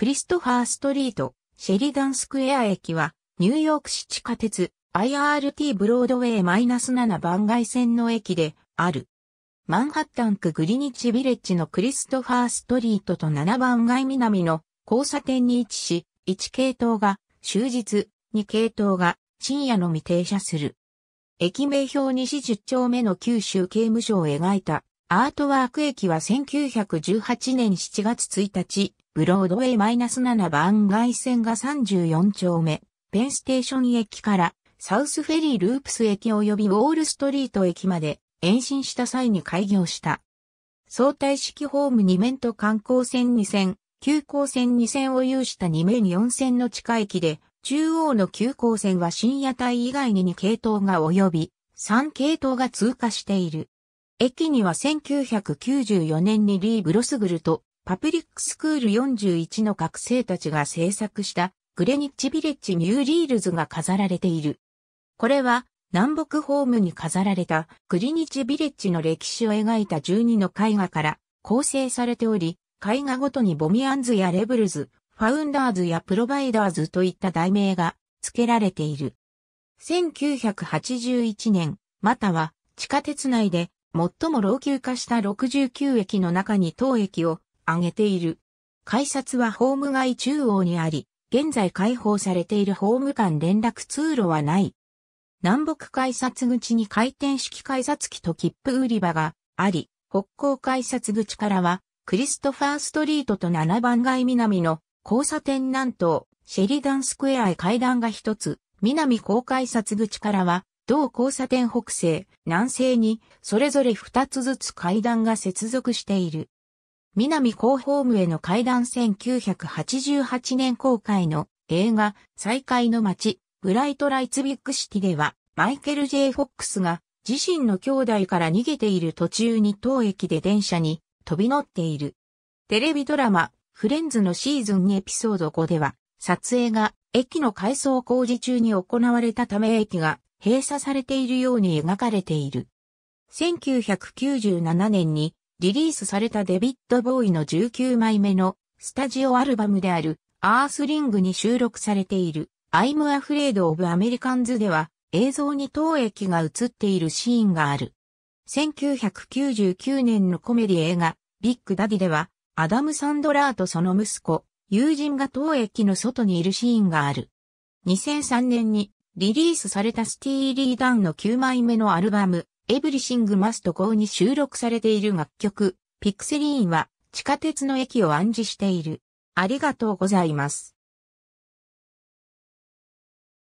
クリストファーストリート、シェリダンスクエア駅は、ニューヨーク市地下鉄 IRT ブロードウェイ -7 番外線の駅である。マンハッタン区グリニッチビレッジのクリストファーストリートと7番街南の交差点に位置し、1系統が終日、2系統が深夜のみ停車する。駅名標西10丁目の九州刑務所を描いたアートワーク駅は1918年7月1日、ブロードウェイ -7 番外線が34丁目、ペンステーション駅からサウスフェリーループス駅及びウォールストリート駅まで延伸した際に開業した。相対式ホーム2面と観光線2線、急行線2線を有した2面4線の地下駅で、中央の急行線は深夜帯以外に2系統が及び、3系統が通過している。駅には1994年にリー・ブロスグルとパブリックスクール41の学生たちが制作したグレニッチビレッジニューリールズが飾られている。これは南北ホームに飾られたグリニッチビレッジの歴史を描いた12の絵画から構成されており、絵画ごとにボミアンズやレブルズ、ファウンダーズやプロバイダーズといった題名が付けられている。1981年、または地下鉄内で最も老朽化した69駅の中に当駅を挙げている。改札はホーム中央にあり、現在開放されているホーム間連絡通路はない。南北改札口に回転式改札機と切符売り場があり、北港改札口からは、クリストファーストリートと7番街南の交差点南東、シェリダンスクエアへ階段が一つ、南高改札口からは、同交差点北西、南西に、それぞれ二つずつ階段が接続している。南高ホームへの階段1988年公開の映画再会の街、ブライトライツビッグシティでは、マイケル・ J・ フォックスが自身の兄弟から逃げている途中に当駅で電車に飛び乗っている。テレビドラマ、フレンズのシーズン2エピソード5では、撮影が駅の改装工事中に行われたため駅が閉鎖されているように描かれている。1997年にリリースされたデビッド・ボーイの19枚目のスタジオアルバムであるアースリングに収録されている I'm Afraid of Americans では映像に投影が映っているシーンがある。1999年のコメディ映画ビッグダディではアダム・サンドラーとその息子、友人が投影の外にいるシーンがある。2003年にリリースされたスティーリー・ダンの9枚目のアルバムエブリシングマスト号に収録されている楽曲、ピクセリーンは地下鉄の駅を暗示している。ありがとうございます。